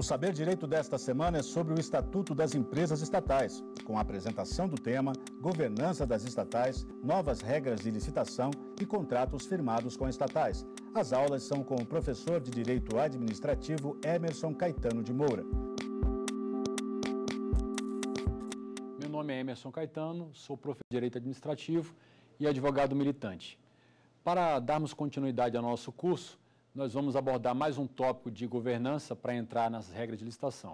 O Saber Direito desta semana é sobre o Estatuto das Empresas Estatais, com a apresentação do tema Governança das Estatais, Novas Regras de Licitação e Contratos Firmados com Estatais. As aulas são com o professor de Direito Administrativo Emerson Caetano de Moura. Meu nome é Emerson Caetano, sou professor de Direito Administrativo e advogado militante. Para darmos continuidade ao nosso curso, nós vamos abordar mais um tópico de governança para entrar nas regras de licitação.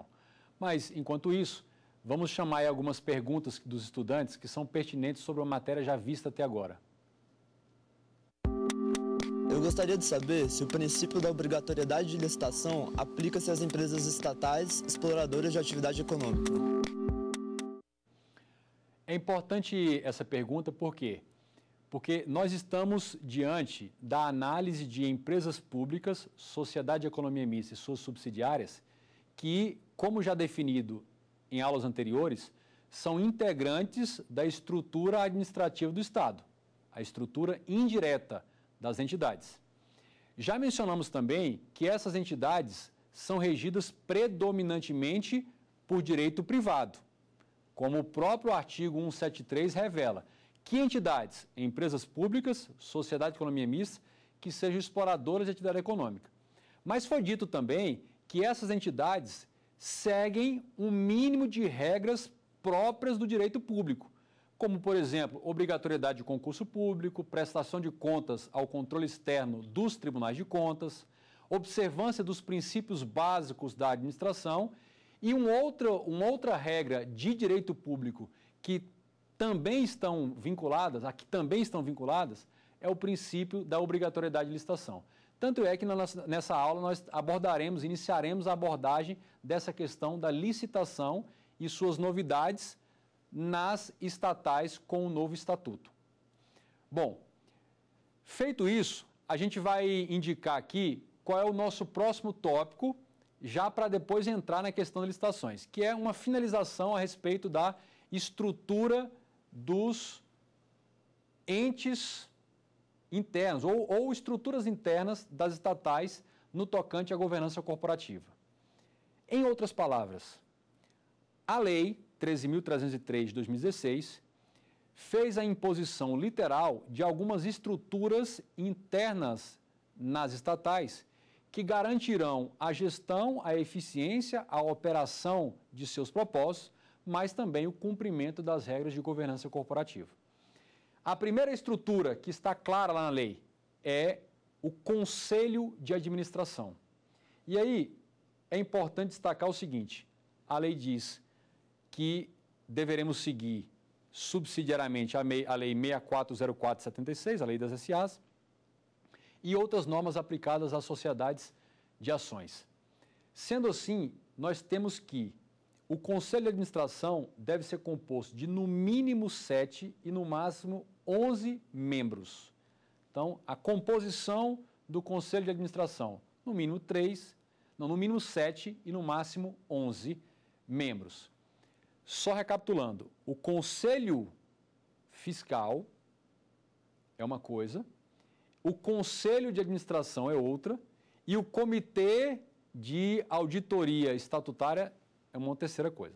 Mas, enquanto isso, vamos chamar algumas perguntas dos estudantes que são pertinentes sobre a matéria já vista até agora. Eu gostaria de saber se o princípio da obrigatoriedade de licitação aplica-se às empresas estatais exploradoras de atividade econômica. É importante essa pergunta porque porque nós estamos diante da análise de empresas públicas, sociedade de economia mista e suas subsidiárias, que, como já definido em aulas anteriores, são integrantes da estrutura administrativa do Estado, a estrutura indireta das entidades. Já mencionamos também que essas entidades são regidas predominantemente por direito privado, como o próprio artigo 173 revela que entidades, empresas públicas, sociedade de economia mista, que sejam exploradoras de atividade econômica. Mas foi dito também que essas entidades seguem um mínimo de regras próprias do direito público, como, por exemplo, obrigatoriedade de concurso público, prestação de contas ao controle externo dos tribunais de contas, observância dos princípios básicos da administração e um outra, uma outra regra de direito público que também estão vinculadas, a que também estão vinculadas, é o princípio da obrigatoriedade de licitação. Tanto é que nessa aula nós abordaremos, iniciaremos a abordagem dessa questão da licitação e suas novidades nas estatais com o novo estatuto. Bom, feito isso, a gente vai indicar aqui qual é o nosso próximo tópico, já para depois entrar na questão das licitações, que é uma finalização a respeito da estrutura dos entes internos ou, ou estruturas internas das estatais no tocante à governança corporativa. Em outras palavras, a Lei 13.303 de 2016 fez a imposição literal de algumas estruturas internas nas estatais que garantirão a gestão, a eficiência, a operação de seus propósitos, mas também o cumprimento das regras de governança corporativa. A primeira estrutura que está clara lá na lei é o conselho de administração. E aí é importante destacar o seguinte: a lei diz que deveremos seguir subsidiariamente a, a Lei 640476, a Lei das SAs, e outras normas aplicadas às sociedades de ações. Sendo assim, nós temos que o conselho de administração deve ser composto de no mínimo 7 e no máximo 11 membros. Então, a composição do conselho de administração, no mínimo 3, não, no mínimo 7 e no máximo 11 membros. Só recapitulando, o conselho fiscal é uma coisa, o conselho de administração é outra e o comitê de auditoria estatutária é uma terceira coisa.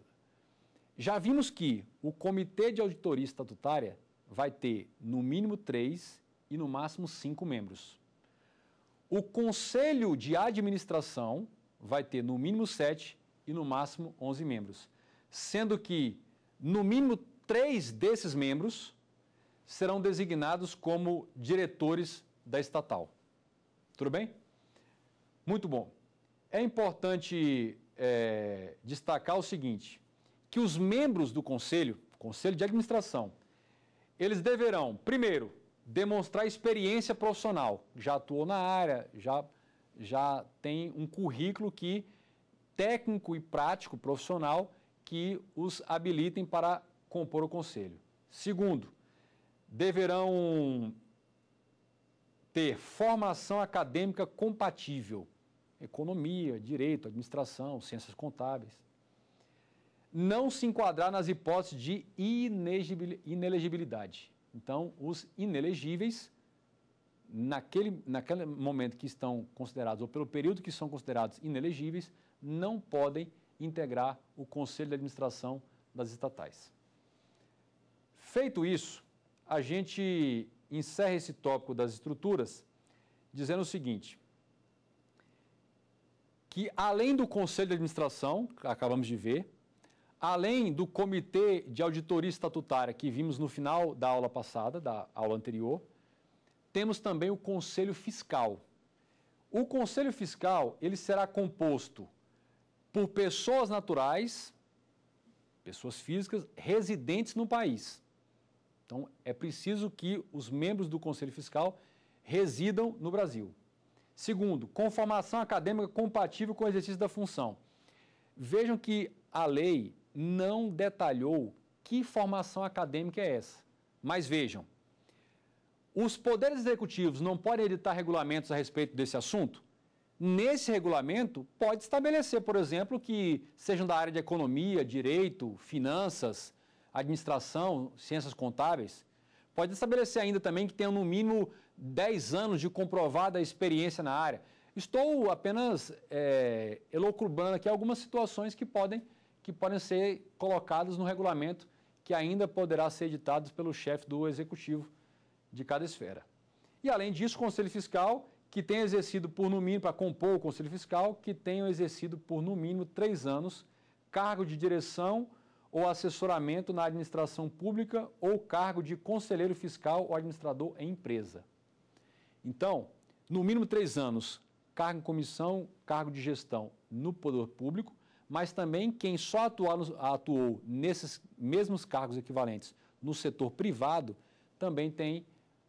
Já vimos que o Comitê de Auditoria Estatutária vai ter no mínimo três e no máximo cinco membros. O Conselho de Administração vai ter no mínimo sete e no máximo onze membros, sendo que no mínimo três desses membros serão designados como diretores da estatal. Tudo bem? Muito bom. É importante é, destacar o seguinte, que os membros do conselho, conselho de administração, eles deverão, primeiro, demonstrar experiência profissional, já atuou na área, já, já tem um currículo que técnico e prático profissional que os habilitem para compor o conselho. Segundo, deverão ter formação acadêmica compatível economia, direito, administração, ciências contábeis. Não se enquadrar nas hipóteses de inelegibilidade. Então, os inelegíveis, naquele, naquele momento que estão considerados, ou pelo período que são considerados inelegíveis, não podem integrar o conselho de administração das estatais. Feito isso, a gente encerra esse tópico das estruturas dizendo o seguinte: que, além do Conselho de Administração, que acabamos de ver, além do Comitê de Auditoria Estatutária, que vimos no final da aula passada, da aula anterior, temos também o Conselho Fiscal. O Conselho Fiscal ele será composto por pessoas naturais, pessoas físicas residentes no país. Então, é preciso que os membros do Conselho Fiscal residam no Brasil. Segundo, conformação acadêmica compatível com o exercício da função. Vejam que a lei não detalhou que formação acadêmica é essa. Mas vejam, os poderes executivos não podem editar regulamentos a respeito desse assunto? Nesse regulamento, pode estabelecer, por exemplo, que sejam da área de economia, direito, finanças, administração, ciências contábeis, Pode estabelecer ainda também que tenha no mínimo 10 anos de comprovada experiência na área. Estou apenas é, eh, elocubrando aqui algumas situações que podem, que podem ser colocadas no regulamento que ainda poderá ser editado pelo chefe do executivo de cada esfera. E além disso, o Conselho Fiscal, que tenha exercido por no mínimo, para compor o Conselho Fiscal, que tenha exercido por no mínimo três anos cargo de direção ou assessoramento na administração pública ou cargo de conselheiro fiscal ou administrador em empresa. Então, no mínimo três anos, cargo em comissão, cargo de gestão no poder público, mas também quem só atuou, atuou nesses mesmos cargos equivalentes no setor privado também tem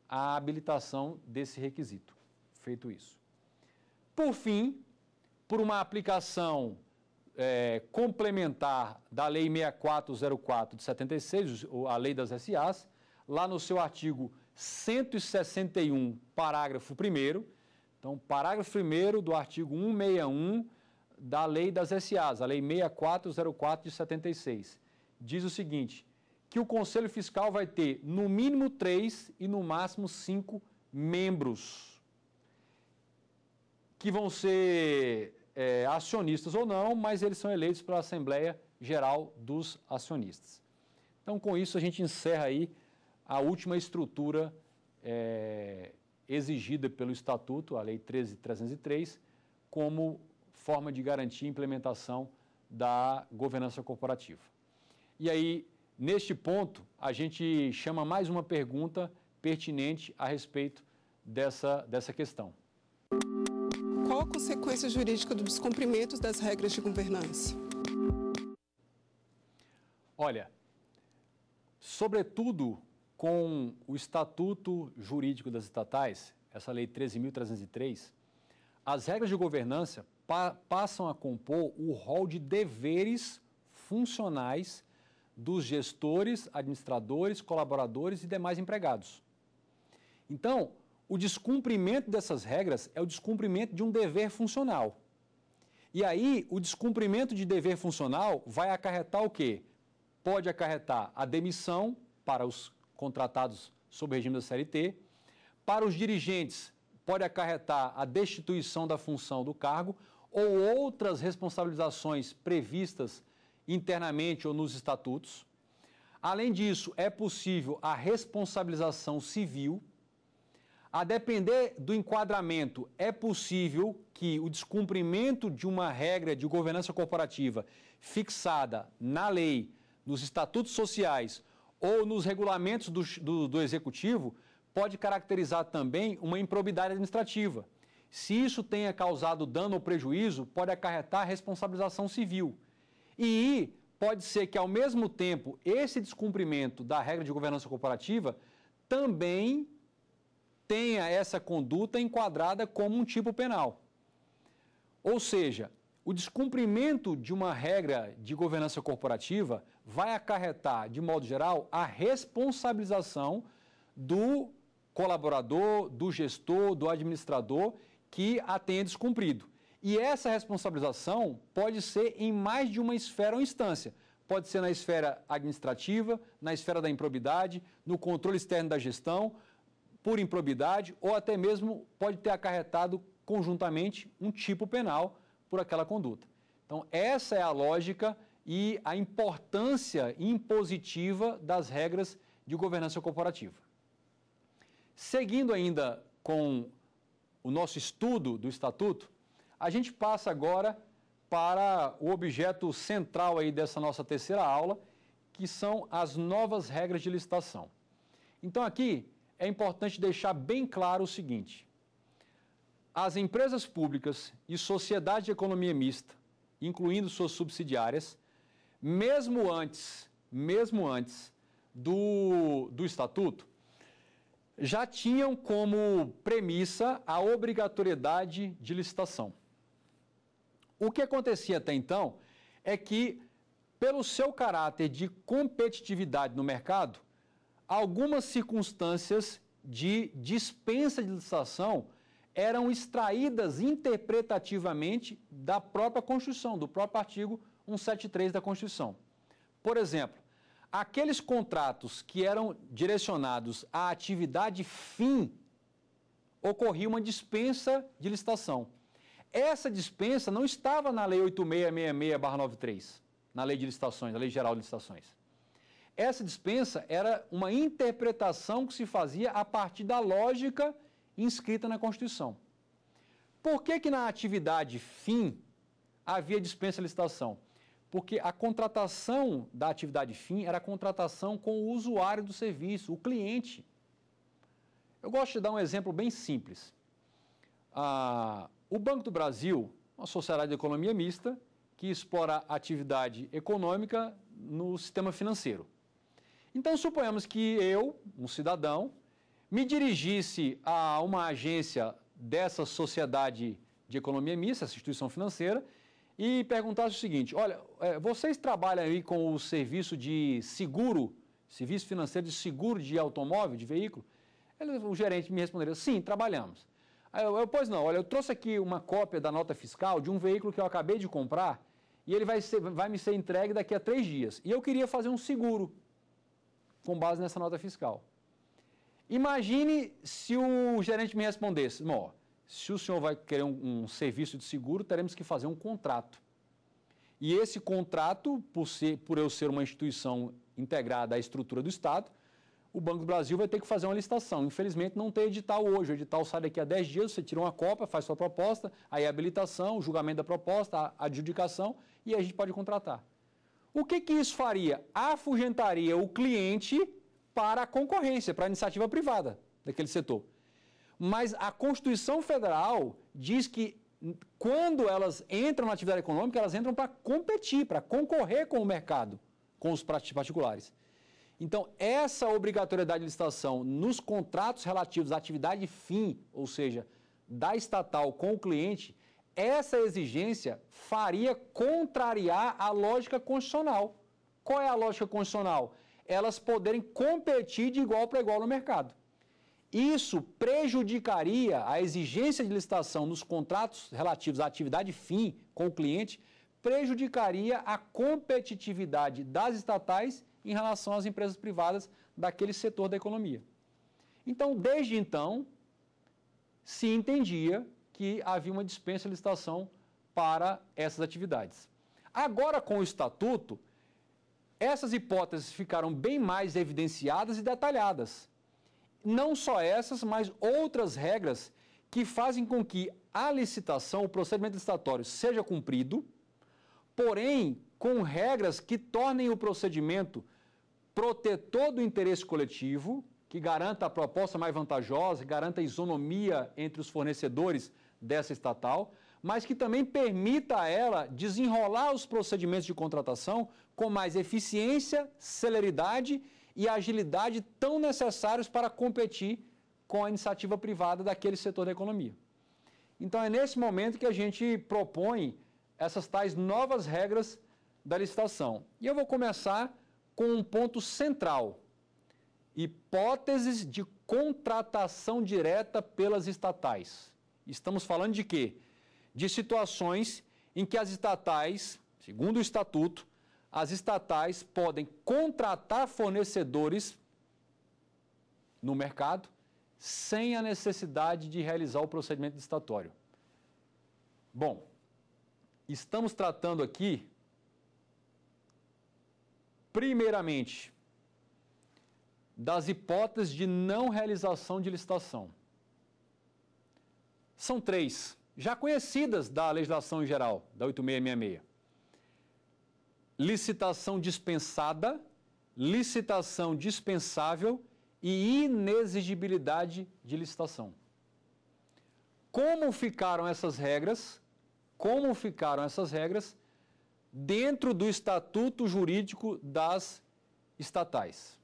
a habilitação desse requisito. Feito isso. Por fim, por uma aplicação é, complementar da Lei 6404 de 76, a Lei das SAs, lá no seu artigo 161, parágrafo 1. Então, parágrafo 1 do artigo 161 da Lei das SAs, a Lei 6404 de 76, diz o seguinte: que o Conselho Fiscal vai ter no mínimo três e no máximo cinco membros, que vão ser é, acionistas ou não, mas eles são eleitos pela Assembleia Geral dos Acionistas. Então, com isso, a gente encerra aí a última estrutura é, exigida pelo Estatuto, a Lei 13.303, como forma de garantir a implementação da governança corporativa. E aí, neste ponto, a gente chama mais uma pergunta pertinente a respeito dessa, dessa questão consequência jurídica do descumprimento das regras de governança. Olha, sobretudo com o Estatuto Jurídico das Estatais, essa Lei 13.303, as regras de governança pa passam a compor o rol de deveres funcionais dos gestores, administradores, colaboradores e demais empregados. Então, o descumprimento dessas regras é o descumprimento de um dever funcional. E aí, o descumprimento de dever funcional vai acarretar o quê? Pode acarretar a demissão para os contratados sob o regime da CLT, para os dirigentes pode acarretar a destituição da função do cargo ou outras responsabilizações previstas internamente ou nos estatutos. Além disso, é possível a responsabilização civil, a depender do enquadramento, é possível que o descumprimento de uma regra de governança corporativa fixada na lei, nos estatutos sociais ou nos regulamentos do, do, do executivo pode caracterizar também uma improbidade administrativa. Se isso tenha causado dano ou prejuízo, pode acarretar responsabilização civil. E pode ser que, ao mesmo tempo, esse descumprimento da regra de governança corporativa também tenha essa conduta enquadrada como um tipo penal. Ou seja, o descumprimento de uma regra de governança corporativa vai acarretar, de modo geral, a responsabilização do colaborador, do gestor, do administrador que a tenha descumprido. E essa responsabilização pode ser em mais de uma esfera ou instância. Pode ser na esfera administrativa, na esfera da improbidade, no controle externo da gestão, por improbidade ou até mesmo pode ter acarretado conjuntamente um tipo penal por aquela conduta. Então, essa é a lógica e a importância impositiva das regras de governança corporativa. Seguindo ainda com o nosso estudo do estatuto, a gente passa agora para o objeto central aí dessa nossa terceira aula, que são as novas regras de licitação. Então aqui é importante deixar bem claro o seguinte: as empresas públicas e sociedades de economia mista, incluindo suas subsidiárias, mesmo antes, mesmo antes do, do estatuto, já tinham como premissa a obrigatoriedade de licitação. O que acontecia até então é que, pelo seu caráter de competitividade no mercado, algumas circunstâncias de dispensa de licitação eram extraídas interpretativamente da própria Constituição, do próprio artigo 173 da Constituição. Por exemplo, aqueles contratos que eram direcionados à atividade fim, ocorria uma dispensa de licitação. Essa dispensa não estava na Lei 8666-93, na Lei de Licitações, na Lei Geral de Licitações. Essa dispensa era uma interpretação que se fazia a partir da lógica inscrita na Constituição. Por que, que na atividade fim havia dispensa e licitação? Porque a contratação da atividade fim era a contratação com o usuário do serviço, o cliente. Eu gosto de dar um exemplo bem simples. Ah, o Banco do Brasil, uma sociedade de economia mista, que explora atividade econômica no sistema financeiro. Então, suponhamos que eu, um cidadão, me dirigisse a uma agência dessa sociedade de economia mista, essa instituição financeira, e perguntasse o seguinte: olha, é, vocês trabalham aí com o serviço de seguro, serviço financeiro de seguro de automóvel, de veículo? o gerente me responderia: sim, trabalhamos. Aí eu, pois não, olha, eu trouxe aqui uma cópia da nota fiscal de um veículo que eu acabei de comprar e ele vai, ser, vai me ser entregue daqui a três dias. E eu queria fazer um seguro com base nessa nota fiscal. Imagine se o gerente me respondesse: Bom, se o senhor vai querer um, um, serviço de seguro, teremos que fazer um contrato. E esse contrato, por, ser, por eu ser uma instituição integrada à estrutura do Estado, o Banco do Brasil vai ter que fazer uma licitação. Infelizmente, não tem edital hoje. O edital sai daqui a 10 dias, você tira uma copa, faz sua proposta, aí a habilitação, o julgamento da proposta, a adjudicação e aí a gente pode contratar. O que, que isso faria? Afugentaria o cliente para a concorrência, para a iniciativa privada daquele setor. Mas a Constituição Federal diz que quando elas entram na atividade econômica, elas entram para competir, para concorrer com o mercado, com os particulares. Então, essa obrigatoriedade de licitação nos contratos relativos à atividade fim, ou seja, da estatal com o cliente, essa exigência faria contrariar a lógica constitucional. Qual é a lógica constitucional? Elas poderem competir de igual para igual no mercado. Isso prejudicaria a exigência de licitação nos contratos relativos à atividade fim com o cliente, prejudicaria a competitividade das estatais em relação às empresas privadas daquele setor da economia. Então, desde então, se entendia que havia uma dispensa de licitação para essas atividades. Agora, com o estatuto, essas hipóteses ficaram bem mais evidenciadas e detalhadas. Não só essas, mas outras regras que fazem com que a licitação, o procedimento licitatório, seja cumprido, porém com regras que tornem o procedimento protetor do interesse coletivo, que garanta a proposta mais vantajosa, garanta a isonomia entre os fornecedores dessa estatal, mas que também permita a ela desenrolar os procedimentos de contratação com mais eficiência, celeridade e agilidade tão necessários para competir com a iniciativa privada daquele setor da economia. Então é nesse momento que a gente propõe essas tais novas regras da licitação. E eu vou começar com um ponto central: hipóteses de contratação direta pelas estatais. Estamos falando de quê? De situações em que as estatais, segundo o estatuto, as estatais podem contratar fornecedores no mercado sem a necessidade de realizar o procedimento licitatório. Bom, estamos tratando aqui, primeiramente, das hipóteses de não realização de licitação são três, já conhecidas da legislação em geral, da 8666. Licitação dispensada, licitação dispensável e inexigibilidade de licitação. Como ficaram essas regras? Como ficaram essas regras dentro do estatuto jurídico das estatais?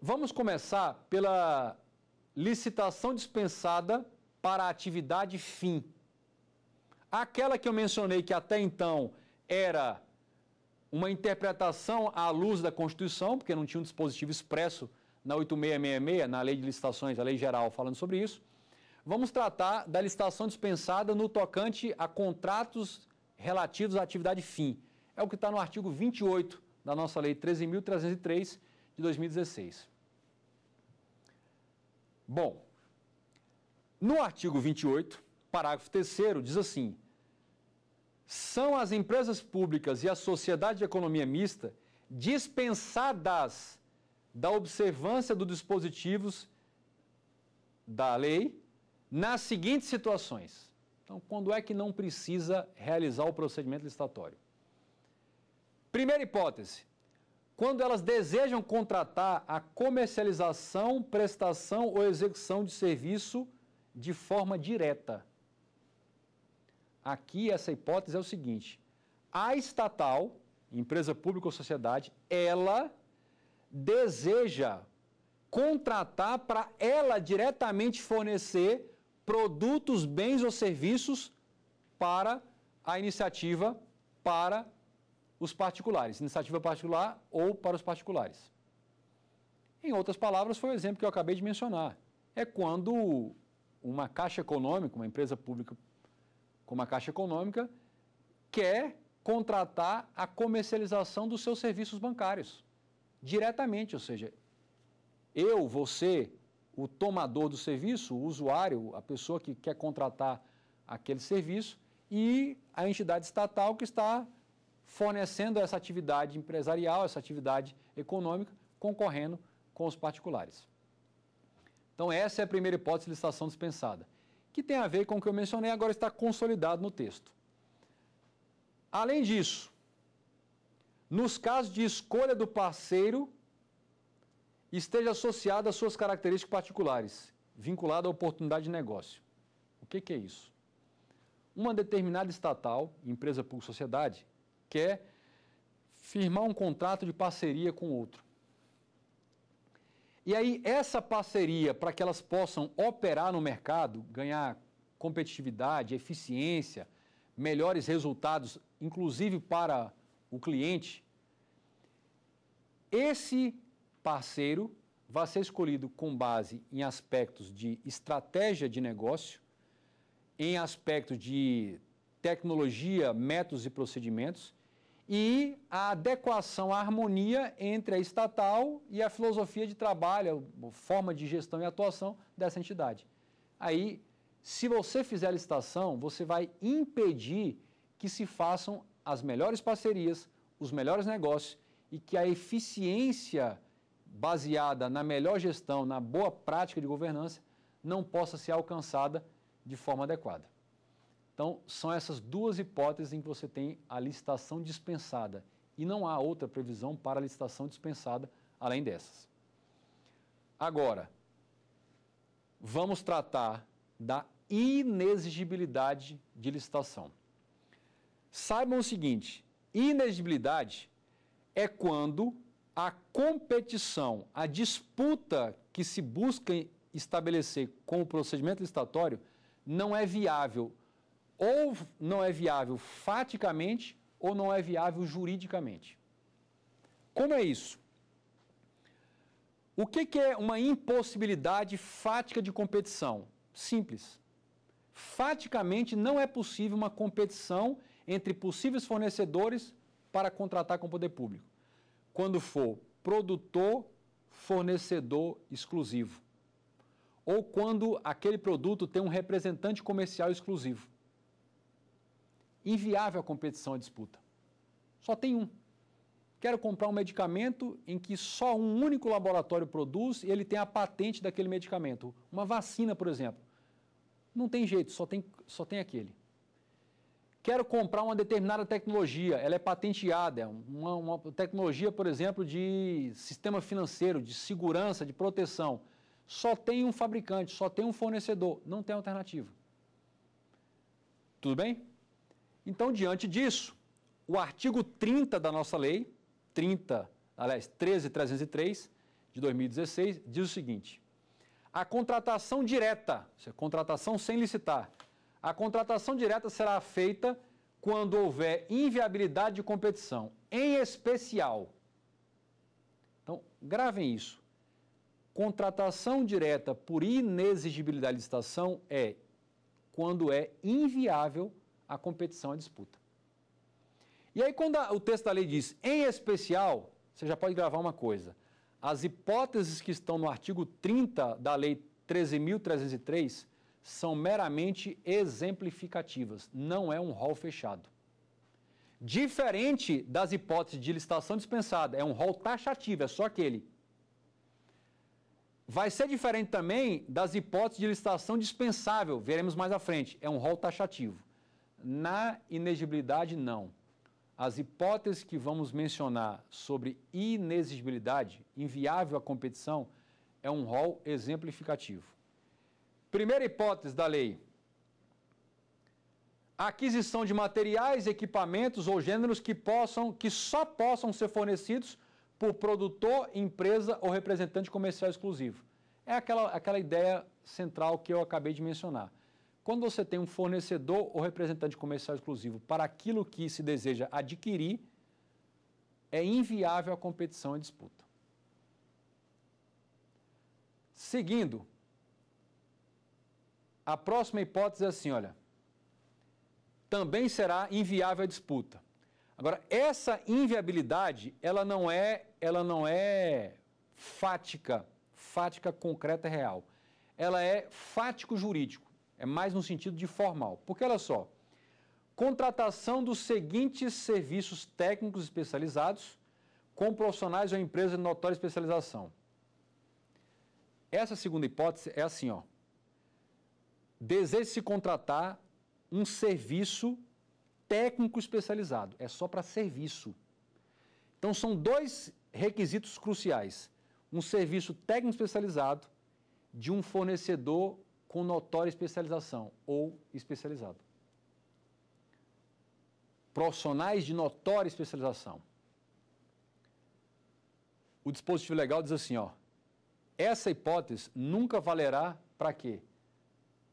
Vamos começar pela licitação dispensada para atividade fim. Aquela que eu mencionei que até então era uma interpretação à luz da Constituição, porque não tinha um dispositivo expresso na 8666, na Lei de Licitações, a Lei Geral falando sobre isso. Vamos tratar da licitação dispensada no tocante a contratos relativos à atividade fim. É o que está no artigo 28 da nossa Lei 13.303 de 2016. Bom, no artigo 28, parágrafo 3 diz assim: são as empresas públicas e a sociedade de economia mista dispensadas da observância dos dispositivos da lei nas seguintes situações. Então, quando é que não precisa realizar o procedimento licitatório? Primeira hipótese: quando elas desejam contratar a comercialização, prestação ou execução de serviço de forma direta. Aqui, essa hipótese é o seguinte: a estatal, empresa pública ou sociedade, ela deseja contratar para ela diretamente fornecer produtos, bens ou serviços para a iniciativa, para os particulares, iniciativa particular ou para os particulares. Em outras palavras, foi o exemplo que eu acabei de mencionar. É quando uma caixa econômica, uma empresa pública como a Caixa Econômica, quer contratar a comercialização dos seus serviços bancários diretamente, ou seja, eu, você, o tomador do serviço, o usuário, a pessoa que quer contratar aquele serviço e a entidade estatal que está fornecendo essa atividade empresarial, essa atividade econômica, concorrendo com os particulares. Então, essa é a primeira hipótese de licitação dispensada, que tem a ver com o que eu mencionei, agora está consolidado no texto. Além disso, nos casos de escolha do parceiro, esteja associada às suas características particulares, vinculada à oportunidade de negócio. O que, que é isso? Uma determinada estatal, empresa por sociedade, quer firmar um contrato de parceria com outro. E aí, essa parceria, para que elas possam operar no mercado, ganhar competitividade, eficiência, melhores resultados, inclusive para o cliente, esse parceiro vai ser escolhido com base em aspectos de estratégia de negócio, em aspectos de tecnologia, métodos e procedimentos e a adequação, a harmonia entre a estatal e a filosofia de trabalho, a forma de gestão e atuação dessa entidade. Aí, se você fizer a licitação, você vai impedir que se façam as melhores parcerias, os melhores negócios e que a eficiência baseada na melhor gestão, na boa prática de governança, não possa ser alcançada de forma adequada. Então, são essas duas hipóteses em que você tem a licitação dispensada e não há outra previsão para a licitação dispensada além dessas. Agora, vamos tratar da inexigibilidade de licitação. Saibam o seguinte: inexigibilidade é quando a competição, a disputa que se busca estabelecer com o procedimento licitatório não é viável ou não é viável faticamente ou não é viável juridicamente. Como é isso? O que, que é uma impossibilidade fática de competição? Simples. Faticamente não é possível uma competição entre possíveis fornecedores para contratar com o poder público. Quando for produtor, fornecedor exclusivo. Ou quando aquele produto tem um representante comercial exclusivo inviável a competição e disputa. Só tem um. Quero comprar um medicamento em que só um único laboratório produz e ele tem a patente daquele medicamento. Uma vacina, por exemplo. Não tem jeito, só tem, só tem aquele. Quero comprar uma determinada tecnologia, ela é patenteada, uma, uma tecnologia, por exemplo, de sistema financeiro, de segurança, de proteção. Só tem um fabricante, só tem um fornecedor, não tem alternativa. Tudo bem? Então, diante disso, o artigo 30 da nossa lei, 30, aliás, 13303 de 2016, diz o seguinte: a contratação direta, seja, contratação sem licitar, a contratação direta será feita quando houver inviabilidade de competição, em especial. Então, gravem isso. Contratação direta por inexigibilidade de licitação é quando é inviável a competição, a disputa. E aí, quando a, o texto da lei diz, em especial, você já pode gravar uma coisa: as hipóteses que estão no artigo 30 da Lei 13.303 são meramente exemplificativas, não é um rol fechado. Diferente das hipóteses de licitação dispensada, é um rol taxativo, é só aquele. Vai ser diferente também das hipóteses de licitação dispensável, veremos mais à frente, é um rol taxativo. Na inexigibilidade, não. As hipóteses que vamos mencionar sobre inexigibilidade, inviável à competição, é um rol exemplificativo. Primeira hipótese da lei: aquisição de materiais, equipamentos ou gêneros que possam, que só possam ser fornecidos por produtor, empresa ou representante comercial exclusivo. É aquela, aquela ideia central que eu acabei de mencionar. Quando você tem um fornecedor ou representante comercial exclusivo para aquilo que se deseja adquirir, é inviável a competição e disputa. Seguindo, a próxima hipótese é assim, olha, também será inviável a disputa. Agora, essa inviabilidade, ela não é, ela não é fática, fática concreta real. Ela é fático jurídico. É mais no sentido de formal. Porque olha só, contratação dos seguintes serviços técnicos especializados com profissionais ou empresa de notória especialização. Essa segunda hipótese é assim, ó. Deseja-se contratar um serviço técnico especializado. É só para serviço. Então, são dois requisitos cruciais: um serviço técnico especializado de um fornecedor com notória especialização ou especializado. Profissionais de notória especialização. O dispositivo legal diz assim, ó, essa hipótese nunca valerá para quê?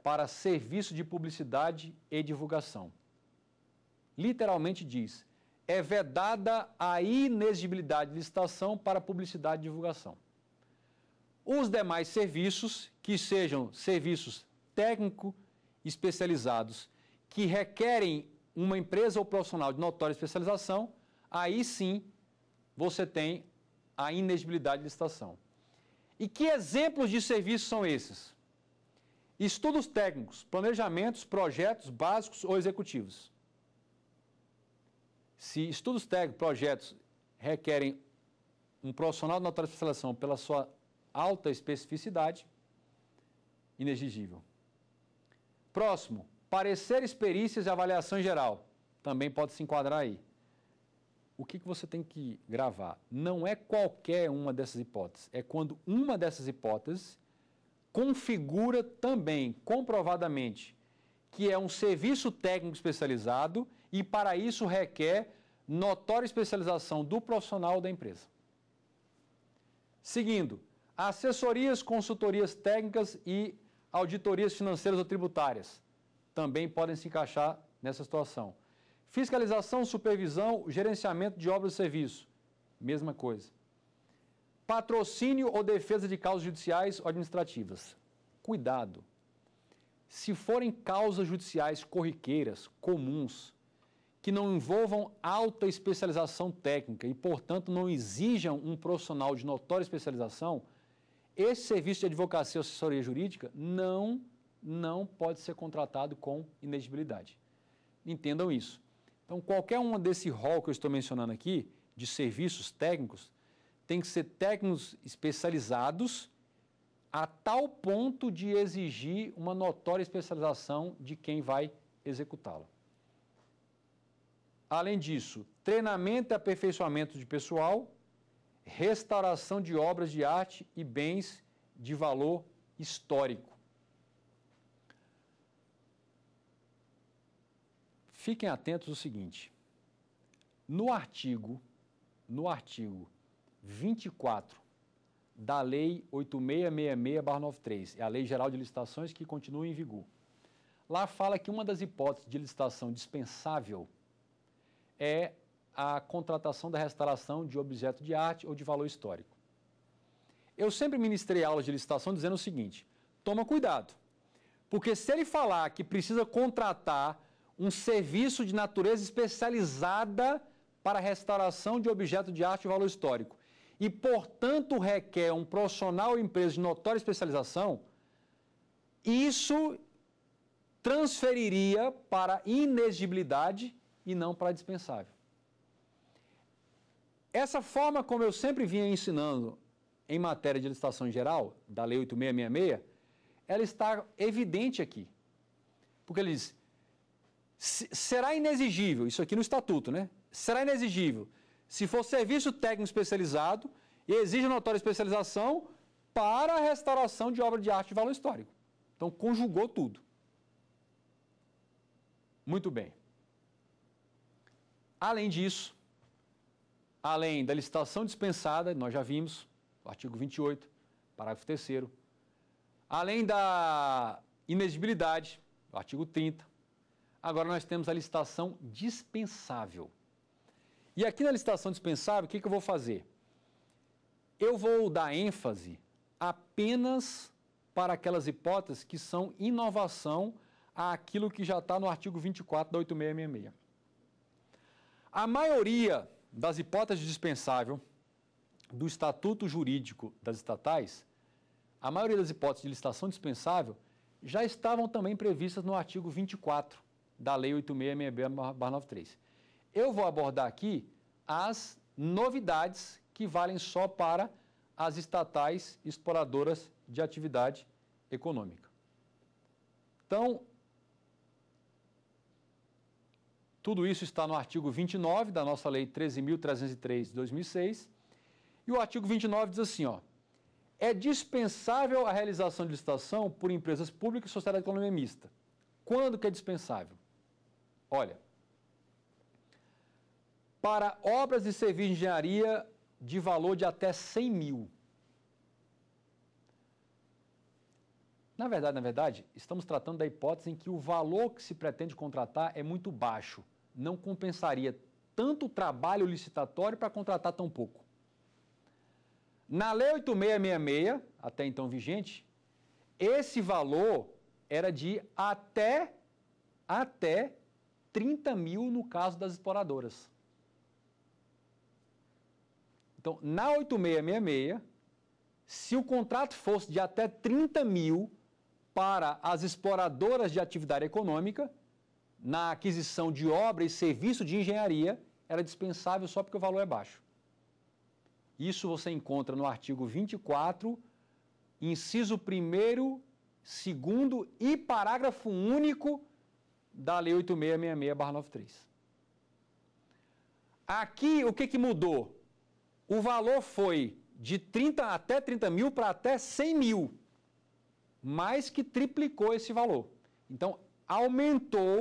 Para serviço de publicidade e divulgação. Literalmente diz, é vedada a inexigibilidade de licitação para publicidade e divulgação. Os demais serviços, que sejam serviços técnico especializados, que requerem uma empresa ou profissional de notória especialização, aí sim você tem a inegibilidade de licitação. E que exemplos de serviços são esses? Estudos técnicos, planejamentos, projetos básicos ou executivos. Se estudos técnicos, projetos requerem um profissional de notória especialização pela sua alta especificidade, inexigível. Próximo, pareceres, perícias e avaliação geral. Também pode se enquadrar aí. O que, que você tem que gravar? Não é qualquer uma dessas hipóteses, é quando uma dessas hipóteses configura também, comprovadamente, que é um serviço técnico especializado e, para isso, requer notória especialização do profissional da empresa. Seguindo, Assessorias, consultorias técnicas e auditorias financeiras ou tributárias também podem se encaixar nessa situação. Fiscalização, supervisão, gerenciamento de obras e serviço, mesma coisa. Patrocínio ou defesa de causas judiciais ou administrativas. Cuidado. Se forem causas judiciais corriqueiras, comuns, que não envolvam alta especialização técnica e, portanto, não exijam um profissional de notória especialização, esse serviço de advocacia ou assessoria jurídica não, não pode ser contratado com inexigibilidade. Entendam isso. Então, qualquer um desse rol que eu estou mencionando aqui, de serviços técnicos, tem que ser técnicos especializados a tal ponto de exigir uma notória especialização de quem vai executá-la. Além disso, treinamento e aperfeiçoamento de pessoal, restauração de obras de arte e bens de valor histórico. Fiquem atentos o seguinte. No artigo no artigo 24 da Lei 8666-93, é a Lei Geral de Licitações que continua em vigor. Lá fala que uma das hipóteses de licitação dispensável é a contratação da restauração de objeto de arte ou de valor histórico. Eu sempre ministrei aulas de licitação dizendo o seguinte: toma cuidado, porque se ele falar que precisa contratar um serviço de natureza especializada para restauração de objeto de arte ou valor histórico e, portanto, requer um profissional ou empresa de notória especialização, isso transferiria para inexigibilidade e não para dispensável. Essa forma como eu sempre vinha ensinando em matéria de licitação geral, da Lei 8666, ela está evidente aqui. Porque ele diz: será inexigível, isso aqui no estatuto, né? Será inexigível se for serviço técnico especializado e exige notória especialização para a restauração de obra de arte de valor histórico. Então, conjugou tudo. Muito bem. Além disso, além da licitação dispensada, nós já vimos, artigo 28, parágrafo 3 além da inexigibilidade, artigo 30, agora nós temos a licitação dispensável. E aqui na licitação dispensável, o que, que eu vou fazer? Eu vou dar ênfase apenas para aquelas hipóteses que são inovação àquilo que já está no artigo 24 da 8666. A maioria das hipóteses dispensável do estatuto jurídico das estatais, a maioria das hipóteses de licitação dispensável já estavam também previstas no artigo 24 da Lei 8666-93. Eu vou abordar aqui as novidades que valem só para as estatais exploradoras de atividade econômica. Então, Tudo isso está no artigo 29 da nossa Lei 13.303 de 2006. E o artigo 29 diz assim, ó, é dispensável a realização de licitação por empresas públicas e sociedade de economia mista. Quando que é dispensável? Olha, para obras e serviços de engenharia de valor de até 100 mil. Na verdade, na verdade, estamos tratando da hipótese em que o valor que se pretende contratar é muito baixo não compensaria tanto trabalho licitatório para contratar tão pouco. Na Lei 8666, até então vigente, esse valor era de até, até 30 mil no caso das exploradoras. Então, na 8666, se o contrato fosse de até 30 mil para as exploradoras de atividade econômica, na aquisição de obra e serviço de engenharia era dispensável só porque o valor é baixo. Isso você encontra no artigo 24, inciso 1, 2 e parágrafo único da Lei 8666-93. Aqui, o que, que mudou? O valor foi de 30 até 30 mil para até 100 mil, mais que triplicou esse valor. Então, aumentou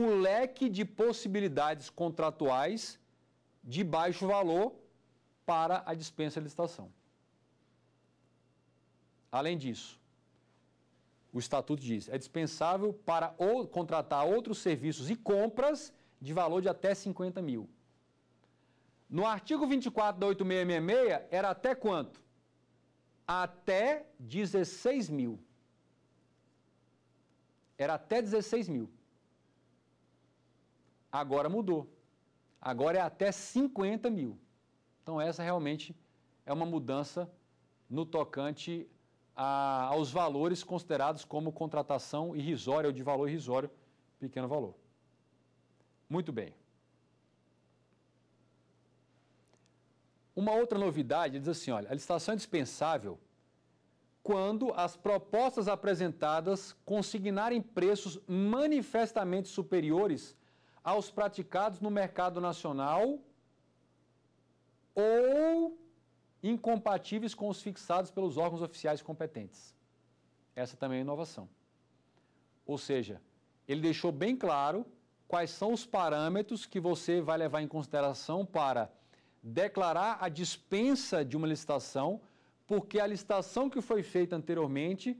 o leque de possibilidades contratuais de baixo valor para a dispensa de licitação. Além disso, o estatuto diz: é dispensável para ou contratar outros serviços e compras de valor de até 50 mil. No artigo 24 da 8666, era até quanto? Até 16 mil. Era até 16 mil. Agora mudou. Agora é até 50 mil. Então, essa realmente é uma mudança no tocante a, aos valores considerados como contratação irrisória ou de valor irrisório, pequeno valor. Muito bem. Uma outra novidade diz assim: olha, a licitação é dispensável quando as propostas apresentadas consignarem preços manifestamente superiores aos praticados no mercado nacional ou incompatíveis com os fixados pelos órgãos oficiais competentes. Essa também é inovação. Ou seja, ele deixou bem claro quais são os parâmetros que você vai levar em consideração para declarar a dispensa de uma licitação, porque a licitação que foi feita anteriormente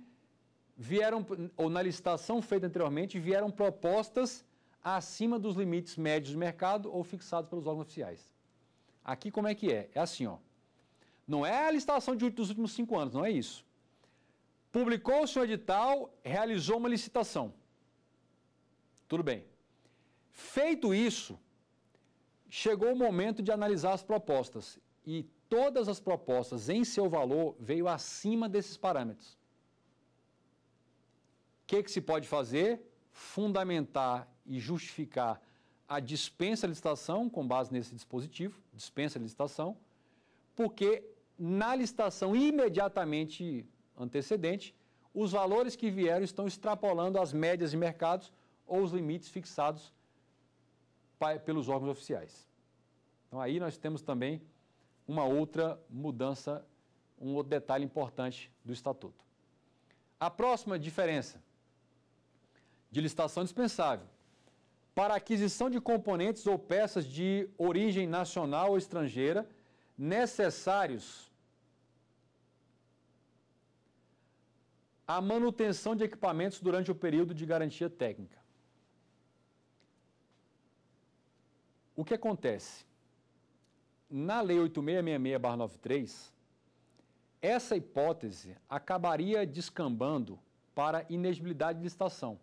vieram ou na licitação feita anteriormente vieram propostas acima dos limites médios de mercado ou fixados pelos órgãos oficiais. Aqui como é que é? É assim, ó. Não é a licitação de dos últimos cinco anos, não é isso. publicou o seu edital, realizou uma licitação. Tudo bem. Feito isso, chegou o momento de analisar as propostas. E todas as propostas em seu valor veio acima desses parâmetros. O que, que se pode fazer? Fundamentar e justificar a dispensa de licitação com base nesse dispositivo, dispensa de licitação, porque na licitação imediatamente antecedente, os valores que vieram estão extrapolando as médias de mercados ou os limites fixados pelos órgãos oficiais. Então aí nós temos também uma outra mudança, um outro detalhe importante do estatuto. A próxima diferença de licitação dispensável para aquisição de componentes ou peças de origem nacional ou estrangeira necessários à manutenção de equipamentos durante o período de garantia técnica. O que acontece? Na Lei 8666-93, essa hipótese acabaria descambando para inegibilidade de licitação.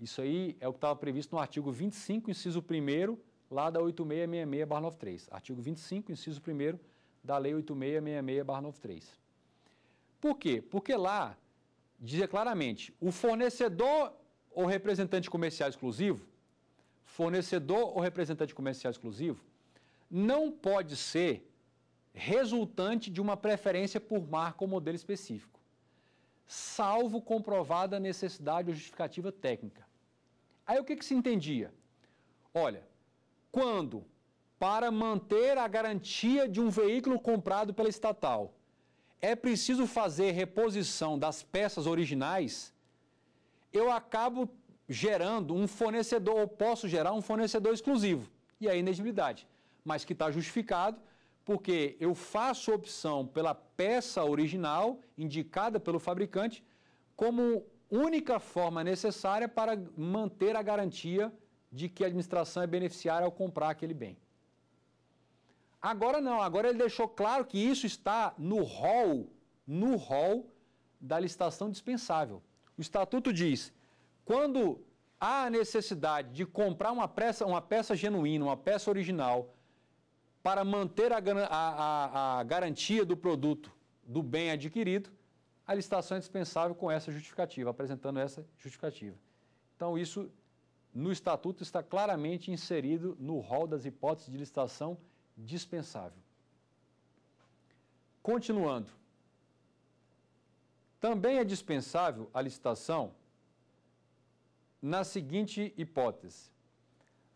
Isso aí é o que estava previsto no artigo 25, inciso 1 lá da 8666-93. Artigo 25, inciso 1 da Lei 8666-93. Por quê? Porque lá dizia claramente: o fornecedor ou representante comercial exclusivo, fornecedor ou representante comercial exclusivo, não pode ser resultante de uma preferência por marca ou modelo específico salvo comprovada necessidade ou justificativa técnica. Aí o que, que se entendia? Olha, quando, para manter a garantia de um veículo comprado pela estatal, é preciso fazer reposição das peças originais, eu acabo gerando um fornecedor, ou posso gerar um fornecedor exclusivo, e a inegibilidade, mas que está justificado porque eu faço opção pela peça original indicada pelo fabricante como única forma necessária para manter a garantia de que a administração é beneficiária ao comprar aquele bem. Agora não, agora ele deixou claro que isso está no rol, no rol da licitação dispensável. O estatuto diz: quando há a necessidade de comprar uma peça, uma peça genuína, uma peça original, para manter a, a, a, garantia do produto do bem adquirido, a licitação é dispensável com essa justificativa, apresentando essa justificativa. Então, isso no estatuto está claramente inserido no rol das hipóteses de licitação dispensável. Continuando. Também é dispensável a licitação na seguinte hipótese: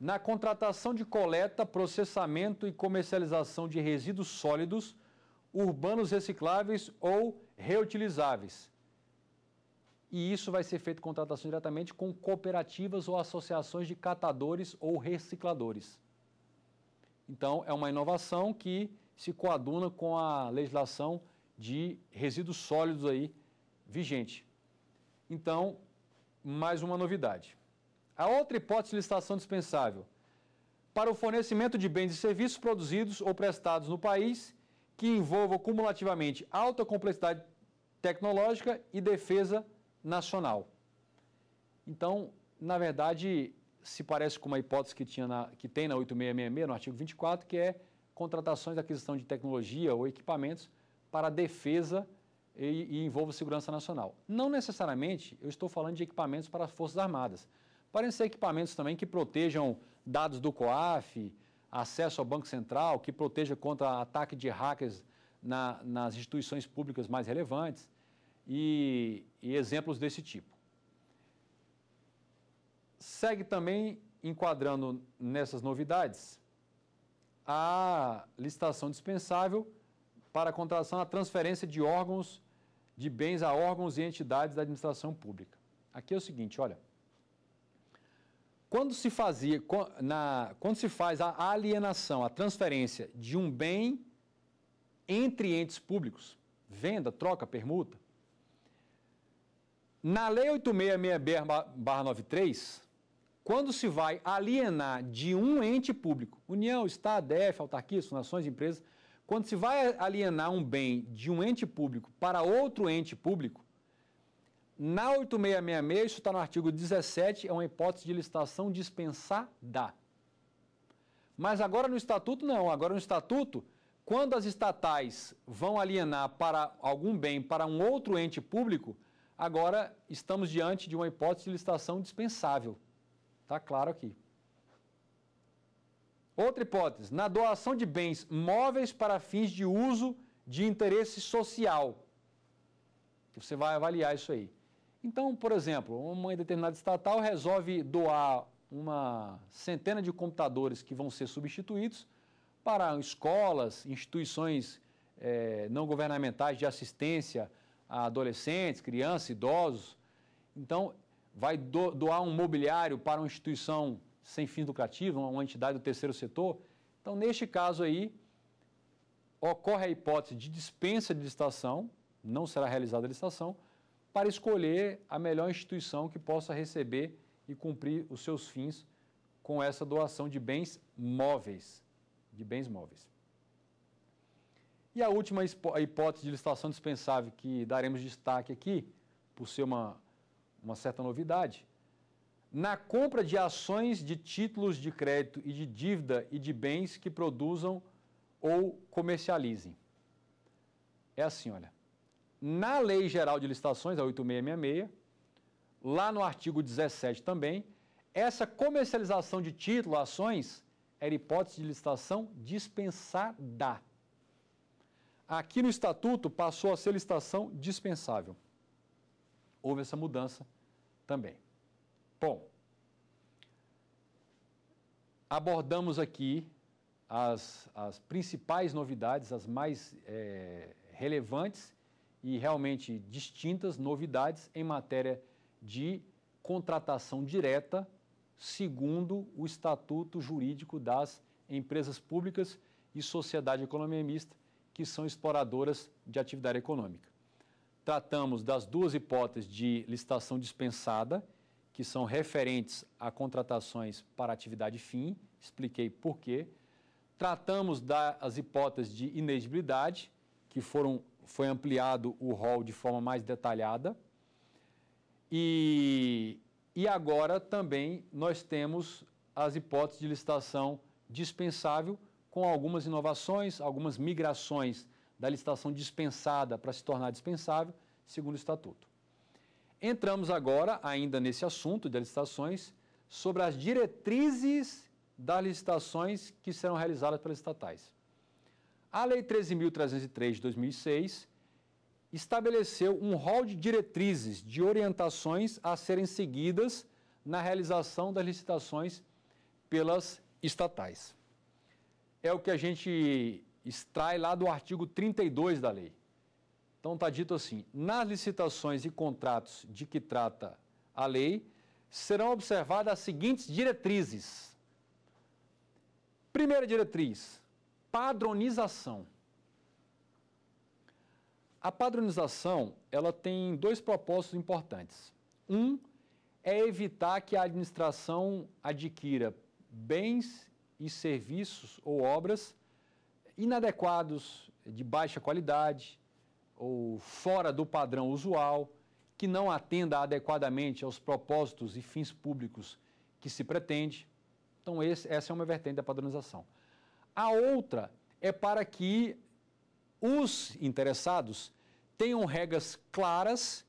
na contratação de coleta, processamento e comercialização de resíduos sólidos, urbanos recicláveis ou reutilizáveis. E isso vai ser feito contratação diretamente com cooperativas ou associações de catadores ou recicladores. Então, é uma inovação que se coaduna com a legislação de resíduos sólidos aí vigente. Então, mais uma novidade. A outra hipótese de licitação dispensável, para o fornecimento de bens e serviços produzidos ou prestados no país que envolvam cumulativamente alta complexidade tecnológica e defesa nacional. Então, na verdade, se parece com uma hipótese que, tinha na, que tem na 8666, no artigo 24, que é contratações de aquisição de tecnologia ou equipamentos para defesa e, e envolva segurança nacional. Não necessariamente eu estou falando de equipamentos para as Forças Armadas. Podem ser equipamentos também que protejam dados do COAF, acesso ao Banco Central, que proteja contra ataque de hackers na, nas instituições públicas mais relevantes e, e exemplos desse tipo. Segue também enquadrando nessas novidades a licitação dispensável para a contratação, da transferência de órgãos, de bens a órgãos e entidades da administração pública. Aqui é o seguinte, olha, quando se fazia, na, quando se faz a alienação, a transferência de um bem entre entes públicos, venda, troca, permuta, na Lei 8666-93, quando se vai alienar de um ente público, União, Estado, DF, autarquias, fundações, empresas, quando se vai alienar um bem de um ente público para outro ente público, na 8666, isso está no artigo 17, é uma hipótese de licitação dispensada. Mas agora no estatuto, não. Agora no estatuto, quando as estatais vão alienar para algum bem para um outro ente público, agora estamos diante de uma hipótese de licitação dispensável. Está claro aqui. Outra hipótese, na doação de bens móveis para fins de uso de interesse social. Você vai avaliar isso aí. Então, por exemplo, uma determinada estatal resolve doar uma centena de computadores que vão ser substituídos para escolas, instituições eh, não governamentais de assistência a adolescentes, crianças, idosos. Então, vai do, doar um mobiliário para uma instituição sem fins lucrativos, uma entidade do terceiro setor. Então, neste caso aí, ocorre a hipótese de dispensa de licitação, não será realizada a licitação, para escolher a melhor instituição que possa receber e cumprir os seus fins com essa doação de bens móveis, de bens móveis. E a última hipótese de licitação dispensável que daremos destaque aqui, por ser uma, uma certa novidade, na compra de ações de títulos de crédito e de dívida e de bens que produzam ou comercializem. É assim, olha na Lei Geral de Licitações, a 8666, lá no artigo 17 também, essa comercialização de título, ações, era hipótese de licitação dispensada. Aqui no estatuto passou a ser licitação dispensável. Houve essa mudança também. Bom, abordamos aqui as, as principais novidades, as mais é, relevantes e realmente distintas novidades em matéria de contratação direta, segundo o Estatuto Jurídico das Empresas Públicas e Sociedade Economia Mista, que são exploradoras de atividade econômica. Tratamos das duas hipóteses de licitação dispensada, que são referentes a contratações para atividade fim, expliquei por quê. Tratamos das hipóteses de inegibilidade, que foram, foi ampliado o rol de forma mais detalhada. E, e agora também nós temos as hipóteses de licitação dispensável, com algumas inovações, algumas migrações da licitação dispensada para se tornar dispensável, segundo o Estatuto. Entramos agora, ainda nesse assunto de licitações, sobre as diretrizes das licitações que serão realizadas pelas estatais. A Lei 13.303 de 2006 estabeleceu um rol de diretrizes, de orientações a serem seguidas na realização das licitações pelas estatais. É o que a gente extrai lá do artigo 32 da lei. Então está dito assim: nas licitações e contratos de que trata a lei, serão observadas as seguintes diretrizes. Primeira diretriz: padronização. A padronização, ela tem dois propósitos importantes. Um é evitar que a administração adquira bens e serviços ou obras inadequados, de baixa qualidade ou fora do padrão usual, que não atenda adequadamente aos propósitos e fins públicos que se pretende. Então, esse, essa é uma vertente da padronização. A outra é para que os interessados tenham regras claras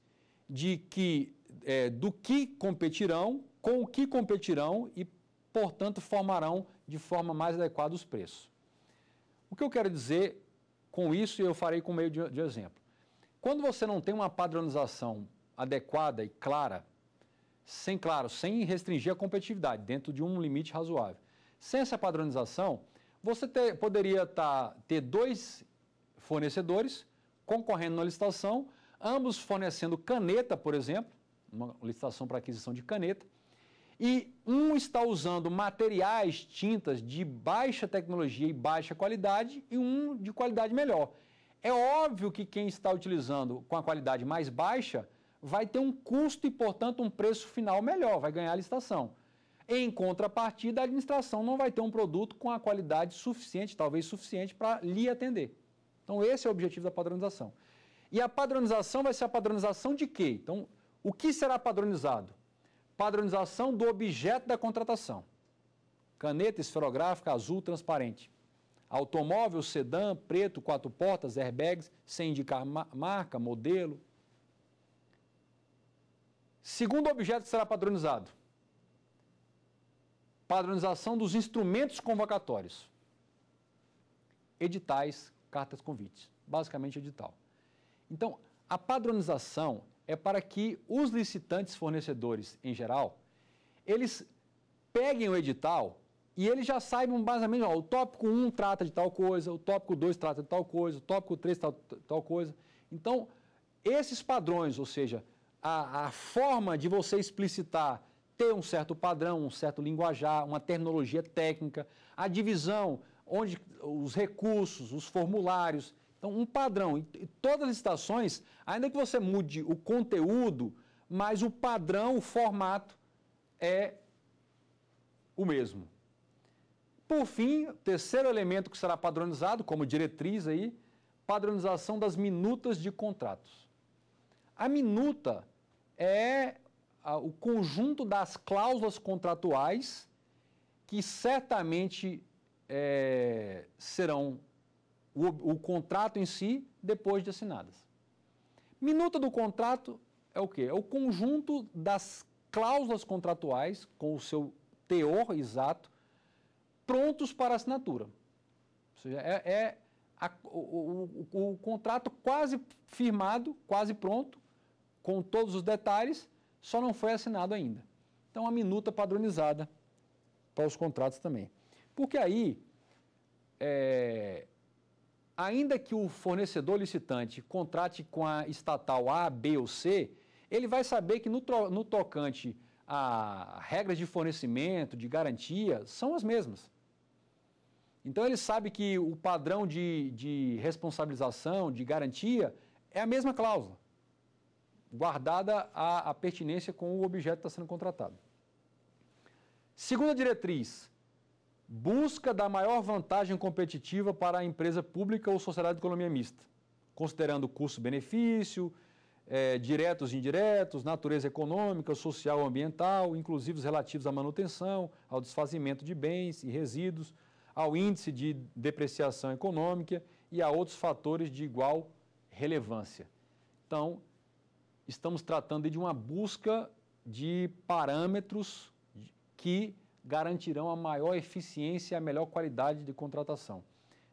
de que é, do que competirão, com o que competirão e, portanto, formarão de forma mais adequada os preços. O que eu quero dizer com isso, eu farei com meio de, de exemplo. Quando você não tem uma padronização adequada e clara, sem claro, sem restringir a competitividade, dentro de um limite razoável. Sem essa padronização, você ter, poderia tá, ter dois fornecedores concorrendo na licitação, ambos fornecendo caneta, por exemplo, uma licitação para aquisição de caneta, e um está usando materiais, tintas de baixa tecnologia e baixa qualidade e um de qualidade melhor. É óbvio que quem está utilizando com a qualidade mais baixa vai ter um custo e, portanto, um preço final melhor, vai ganhar a licitação. Em contrapartida, a administração não vai ter um produto com a qualidade suficiente, talvez suficiente, para lhe atender. Então, esse é o objetivo da padronização. E a padronização vai ser a padronização de quê? Então, o que será padronizado? Padronização do objeto da contratação. Caneta esferográfica azul transparente. Automóvel, sedã, preto, quatro portas, airbags, sem indicar marca, modelo. Segundo objeto que será padronizado padronização dos instrumentos convocatórios. Editais, cartas convites, basicamente edital. Então, a padronização é para que os licitantes fornecedores, em geral, eles peguem o edital e eles já saibam basicamente, ó, o tópico 1 trata de tal coisa, o tópico 2 trata de tal coisa, o tópico 3 tal, tal coisa. Então, esses padrões, ou seja, a, a forma de você explicitar ter um certo padrão, um certo linguajar, uma terminologia técnica, a divisão, onde os recursos, os formulários. Então, um padrão. E todas as estações, ainda que você mude o conteúdo, mas o padrão, o formato é o mesmo. Por fim, terceiro elemento que será padronizado, como diretriz aí, padronização das minutas de contratos. A minuta é a, o conjunto das cláusulas contratuais que certamente é, serão o, o contrato em si depois de assinadas. Minuta do contrato é o quê? É o conjunto das cláusulas contratuais com o seu teor exato prontos para assinatura. Ou seja, é, é a, o, o, o, contrato quase firmado, quase pronto, com todos os detalhes, só não foi assinado ainda. Então, a minuta padronizada para os contratos também. Porque aí, é, ainda que o fornecedor licitante contrate com a estatal A, B ou C, ele vai saber que no, no tocante a regras de fornecimento, de garantia, são as mesmas. Então, ele sabe que o padrão de, de responsabilização, de garantia, é a mesma cláusula guardada a, a pertinência com o objeto que está sendo contratado. Segunda diretriz, busca da maior vantagem competitiva para a empresa pública ou sociedade de economia mista, considerando custo-benefício, é, diretos e indiretos, natureza econômica, social e ambiental, inclusive os relativos à manutenção, ao desfazimento de bens e resíduos, ao índice de depreciação econômica e a outros fatores de igual relevância. Então, estamos tratando de uma busca de parâmetros que garantirão a maior eficiência e a melhor qualidade de contratação.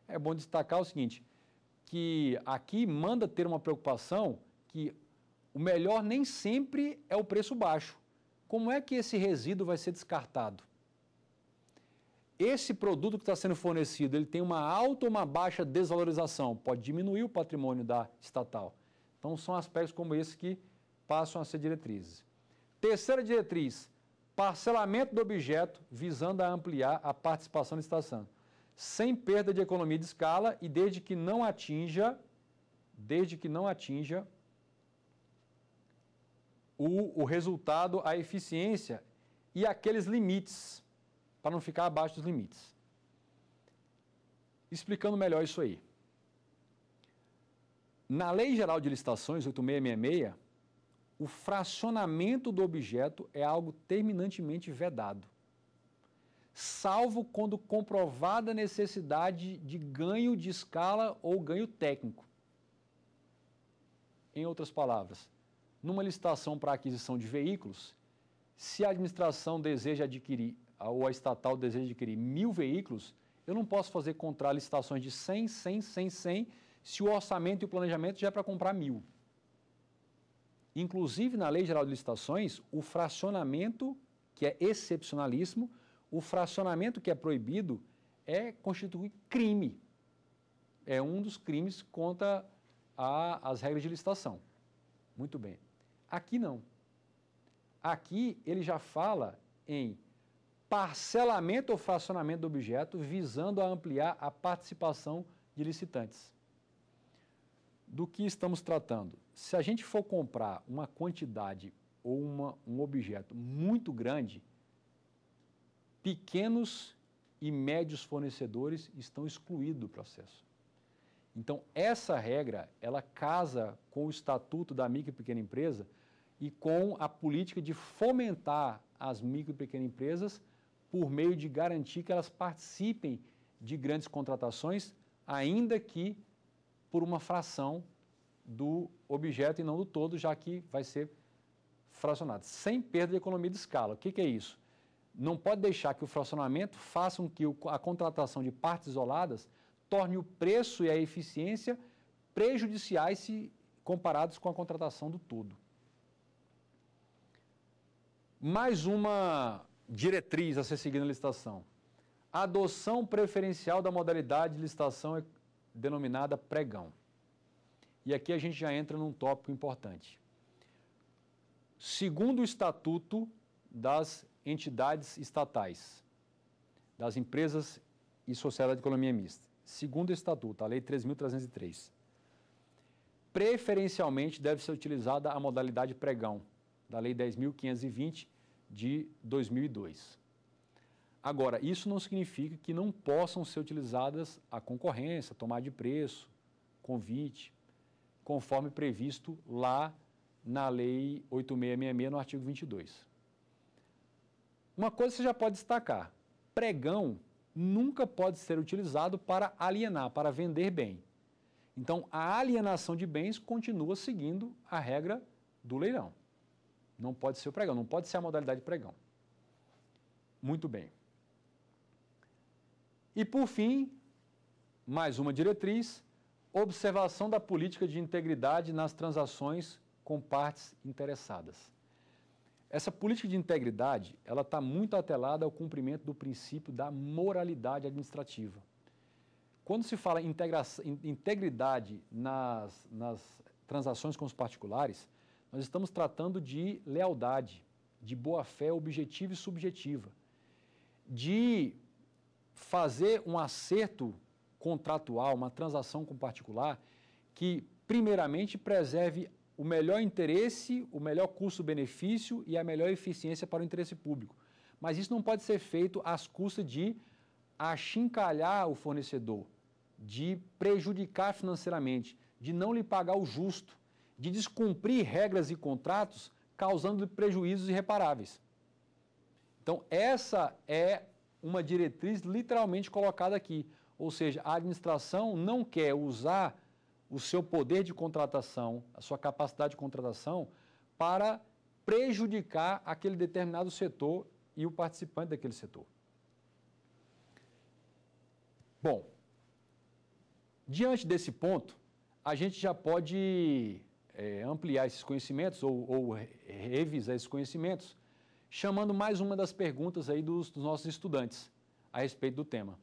É bom destacar o seguinte, que aqui manda ter uma preocupação que o melhor nem sempre é o preço baixo. Como é que esse resíduo vai ser descartado? Esse produto que está sendo fornecido, ele tem uma alta ou uma baixa desvalorização, pode diminuir o patrimônio da estatal. Então são aspectos como esse que passam a ser diretrizes. Terceira diretriz, parcelamento do objeto visando a ampliar a participação da licitação, sem perda de economia de escala e desde que não atinja, desde que não atinja o, o resultado, a eficiência e aqueles limites, para não ficar abaixo dos limites. Explicando melhor isso aí. Na Lei Geral de Licitações 8666, o fracionamento do objeto é algo terminantemente vedado, salvo quando comprovada necessidade de ganho de escala ou ganho técnico. Em outras palavras, numa licitação para aquisição de veículos, se a administração deseja adquirir, ou a estatal deseja adquirir mil veículos, eu não posso fazer contra licitações de 100, 100, 100, 100, se o orçamento e o planejamento já é para comprar mil. Inclusive, na Lei Geral de Licitações, o fracionamento, que é excepcionalíssimo, o fracionamento que é proibido é constitui crime. É um dos crimes contra a, as regras de licitação. Muito bem. Aqui não. Aqui ele já fala em parcelamento ou fracionamento do objeto visando a ampliar a participação de licitantes. Do que estamos tratando? se a gente for comprar uma quantidade ou uma, um objeto muito grande, pequenos e médios fornecedores estão excluídos do processo. Então, essa regra, ela casa com o Estatuto da Micro e Pequena Empresa e com a política de fomentar as micro e pequenas empresas por meio de garantir que elas participem de grandes contratações, ainda que por uma fração do objeto e não do todo, já que vai ser fracionado, sem perda de economia de escala. O que, que é isso? Não pode deixar que o fracionamento faça com que a contratação de partes isoladas torne o preço e a eficiência prejudiciais se comparados com a contratação do todo. Mais uma diretriz a ser seguida na licitação. A adoção preferencial da modalidade de licitação é denominada pregão. E aqui a gente já entra num tópico importante. Segundo o Estatuto das Entidades Estatais, das Empresas e Sociedade de Economia Mista, segundo o Estatuto, a Lei 3.303, preferencialmente deve ser utilizada a modalidade pregão, da Lei 10.520 de 2002. Agora, isso não significa que não possam ser utilizadas a concorrência, tomar de preço, convite conforme previsto lá na Lei 8666, no artigo 22. Uma coisa você já pode destacar: pregão nunca pode ser utilizado para alienar, para vender bem. Então, a alienação de bens continua seguindo a regra do leilão. Não pode ser o pregão, não pode ser a modalidade de pregão. Muito bem. E por fim, mais uma diretriz: Observação da política de integridade nas transações com partes interessadas. Essa política de integridade, ela está muito atrelada ao cumprimento do princípio da moralidade administrativa. Quando se fala integra integridade nas, nas transações com os particulares, nós estamos tratando de lealdade, de boa-fé objetiva e subjetiva, de fazer um acerto contratual, uma transação com particular, que primeiramente preserve o melhor interesse, o melhor custo-benefício e a melhor eficiência para o interesse público. Mas isso não pode ser feito às custas de achincalhar o fornecedor, de prejudicar financeiramente, de não lhe pagar o justo, de descumprir regras e contratos, causando prejuízos irreparáveis. Então, essa é uma diretriz literalmente colocada aqui. Ou seja, a administração não quer usar o seu poder de contratação, a sua capacidade de contratação, para prejudicar aquele determinado setor e o participante daquele setor. Bom, diante desse ponto, a gente já pode é, ampliar esses conhecimentos ou, ou, revisar esses conhecimentos, chamando mais uma das perguntas aí dos, dos nossos estudantes a respeito do tema.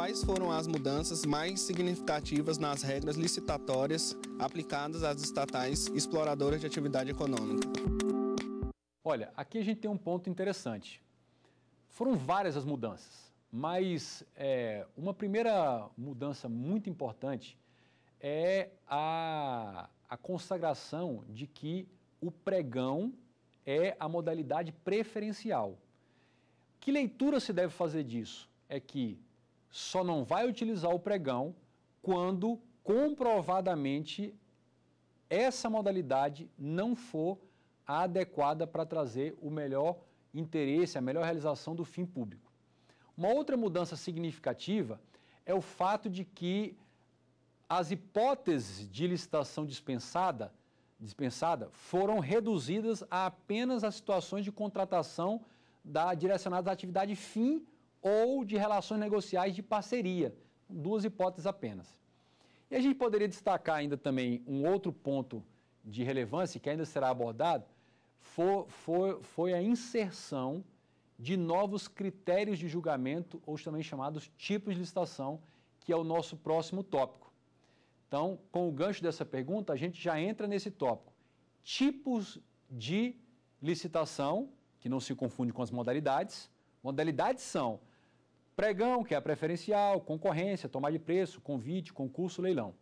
quais foram as mudanças mais significativas nas regras licitatórias aplicadas às estatais exploradoras de atividade econômica. Olha, aqui a gente tem um ponto interessante. Foram várias as mudanças, mas é, uma primeira mudança muito importante é a, a consagração de que o pregão é a modalidade preferencial. Que leitura se deve fazer disso? É que só não vai utilizar o pregão quando comprovadamente essa modalidade não for adequada para trazer o melhor interesse, a melhor realização do fim público. Uma outra mudança significativa é o fato de que as hipóteses de licitação dispensada, dispensada foram reduzidas a apenas as situações de contratação da, direcionadas à atividade fim ou de relações negociais de parceria, duas hipóteses apenas. E a gente poderia destacar ainda também um outro ponto de relevância que ainda será abordado, foi, foi, foi a inserção de novos critérios de julgamento, ou também chamados tipos de licitação, que é o nosso próximo tópico. Então, com o gancho dessa pergunta, a gente já entra nesse tópico. Tipos de licitação, que não se confunde com as modalidades. Modalidades são Pregão, que é a preferencial, concorrência, tomar de preço, convite, concurso, leilão.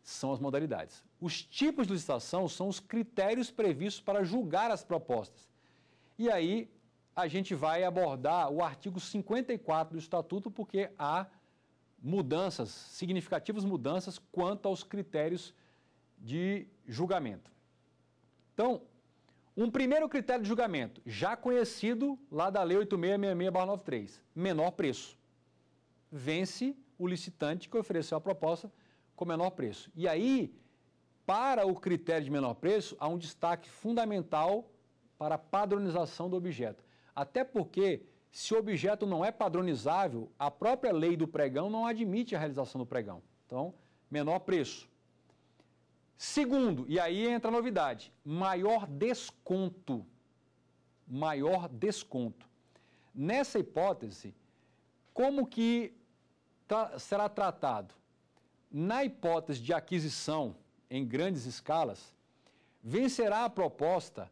São as modalidades. Os tipos de licitação são os critérios previstos para julgar as propostas. E aí a gente vai abordar o artigo 54 do Estatuto, porque há mudanças, significativas mudanças quanto aos critérios de julgamento. Então, um primeiro critério de julgamento, já conhecido lá da Lei 8666-93, menor preço. Vence o licitante que ofereceu a proposta com menor preço. E aí, para o critério de menor preço, há um destaque fundamental para a padronização do objeto. Até porque, se o objeto não é padronizável, a própria lei do pregão não admite a realização do pregão. Então, menor preço. Segundo, e aí entra a novidade, maior desconto. Maior desconto. Nessa hipótese, como que tra será tratado? Na hipótese de aquisição em grandes escalas, vencerá a proposta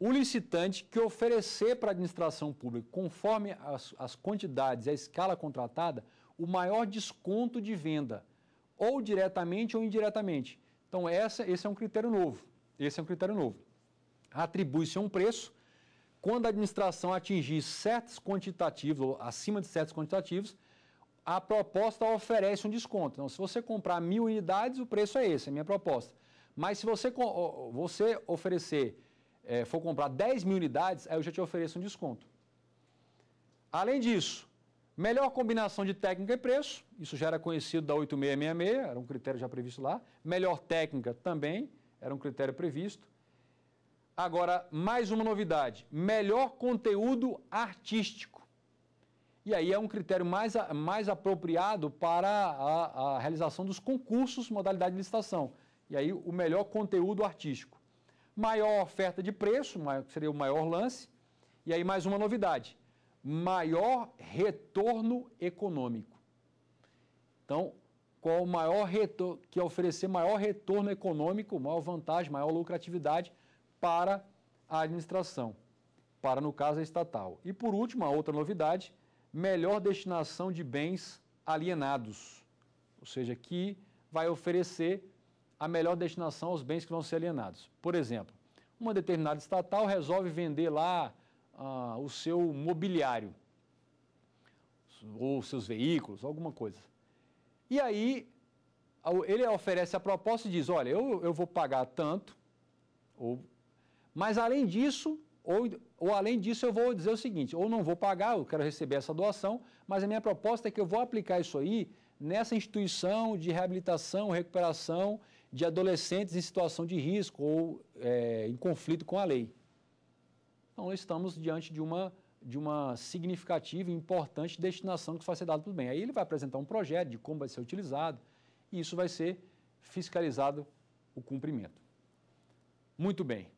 o licitante que oferecer para a administração pública, conforme as, as quantidades e a escala contratada, o maior desconto de venda, ou diretamente ou indiretamente então, essa, esse é um critério novo. Esse é um critério novo. Atribui-se um preço quando a administração atingir certos quantitativos, ou acima de certos quantitativos, a proposta oferece um desconto. Então, se você comprar mil unidades, o preço é esse, é a minha proposta. Mas se você, você oferecer, é, for comprar 10 mil unidades, aí eu já te ofereço um desconto. Além disso, Melhor combinação de técnica e preço, isso já era conhecido da 8666, era um critério já previsto lá. Melhor técnica também, era um critério previsto. Agora, mais uma novidade: melhor conteúdo artístico. E aí é um critério mais, mais apropriado para a, a realização dos concursos, modalidade de licitação. E aí o melhor conteúdo artístico. Maior oferta de preço, seria o maior lance. E aí mais uma novidade: maior retorno econômico. Então, qual o maior retorno, que é oferecer maior retorno econômico, maior vantagem, maior lucratividade para a administração, para, no caso, a estatal. E, por último, a outra novidade, melhor destinação de bens alienados, ou seja, que vai oferecer a melhor destinação aos bens que vão ser alienados. Por exemplo, uma determinada estatal resolve vender lá ah, o seu mobiliário, ou seus veículos, alguma coisa. E aí, ele oferece a proposta e diz: Olha, eu, eu vou pagar tanto, ou, mas além disso, ou, ou além disso, eu vou dizer o seguinte: ou não vou pagar, eu quero receber essa doação, mas a minha proposta é que eu vou aplicar isso aí nessa instituição de reabilitação, recuperação de adolescentes em situação de risco ou é, em conflito com a lei. Então, nós estamos diante de uma, de uma significativa e importante destinação que vai ser dado para o bem. Aí ele vai apresentar um projeto de como vai ser utilizado e isso vai ser fiscalizado o cumprimento. Muito bem.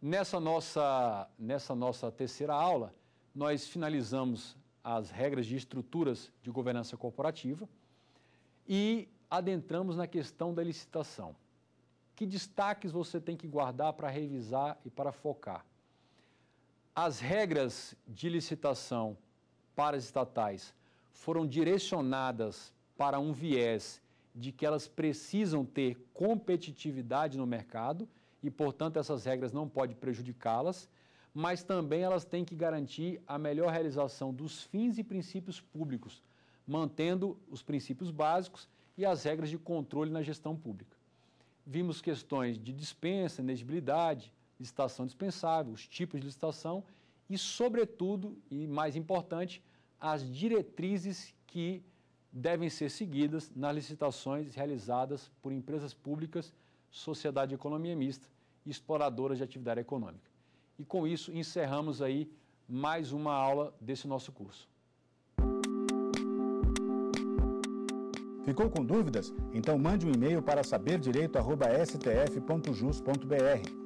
Nessa nossa, nessa nossa terceira aula, nós finalizamos as regras de estruturas de governança corporativa e adentramos na questão da licitação. Que destaques você tem que guardar para revisar e para focar? As regras de licitação para as estatais foram direcionadas para um viés de que elas precisam ter competitividade no mercado e, portanto, essas regras não podem prejudicá-las, mas também elas têm que garantir a melhor realização dos fins e princípios públicos, mantendo os princípios básicos e as regras de controle na gestão pública. Vimos questões de dispensa, inegibilidade, licitação dispensável, os tipos de licitação e, sobretudo, e mais importante, as diretrizes que devem ser seguidas nas licitações realizadas por empresas públicas, sociedade de economia mista e exploradoras de atividade econômica. E com isso encerramos aí mais uma aula desse nosso curso. Ficou com dúvidas? Então mande um e-mail para saberdireito@stf.jus.br.